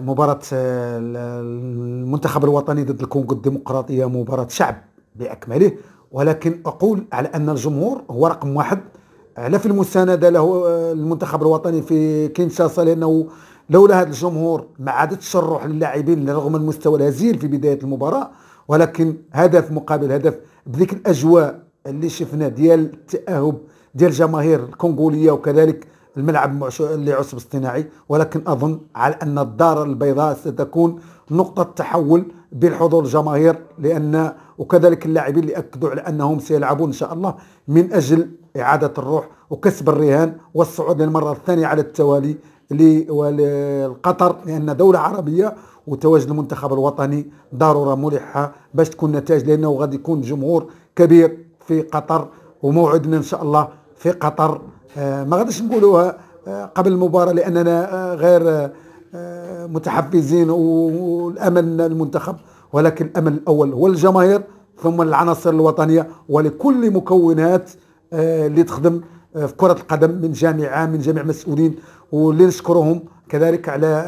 مباراة آه، المنتخب الوطني ضد الكونغو الديمقراطية مباراة شعب بأكمله ولكن أقول على أن الجمهور هو رقم واحد لا في المساندة له آه، المنتخب الوطني في كينشاسا لأنه لولا هذا الجمهور ما عادتش الروح للاعبين رغم المستوى الهزيل في بداية المباراة ولكن هدف مقابل هدف بذيك الأجواء اللي شفنا ديال التأهب ديال الجماهير الكونغولية وكذلك الملعب عصب اصطناعي ولكن أظن على أن الدار البيضاء ستكون نقطة تحول بالحضور الجماهير لأن وكذلك اللاعبين اللي أكدوا على أنهم سيلعبون إن شاء الله من أجل إعادة الروح وكسب الرهان والصعود للمرة الثانية على التوالي لقطر لأن دولة عربية وتواجد المنتخب الوطني ضرورة ملحة باش تكون نتائج لأنه غادي يكون جمهور كبير في قطر وموعدنا إن شاء الله في قطر آه، ما غاديش نقولوها آه، قبل المباراه لاننا آه، غير متحفزين والامل المنتخب ولكن الامل الاول هو الجماهير ثم العناصر الوطنيه ولكل مكونات اللي تخدم في كره القدم من جميع من جميع مسؤولين واللي نشكرهم كذلك على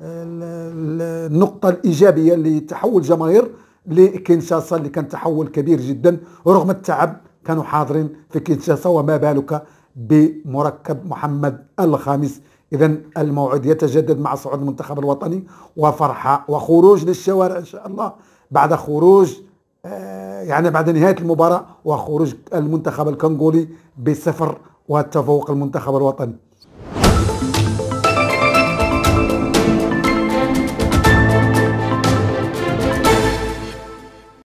النقطه الايجابيه اللي تحول جماهير لكينشاسا اللي كان تحول كبير جدا رغم التعب كانوا حاضرين في كينشاسا وما بالك بمركب محمد الخامس إذا الموعد يتجدد مع صعود المنتخب الوطني وفرحة وخروج للشوارع إن شاء الله بعد خروج آه، يعني بعد نهاية المباراة وخروج المنتخب الكنغولي بصفر وتفوق المنتخب الوطني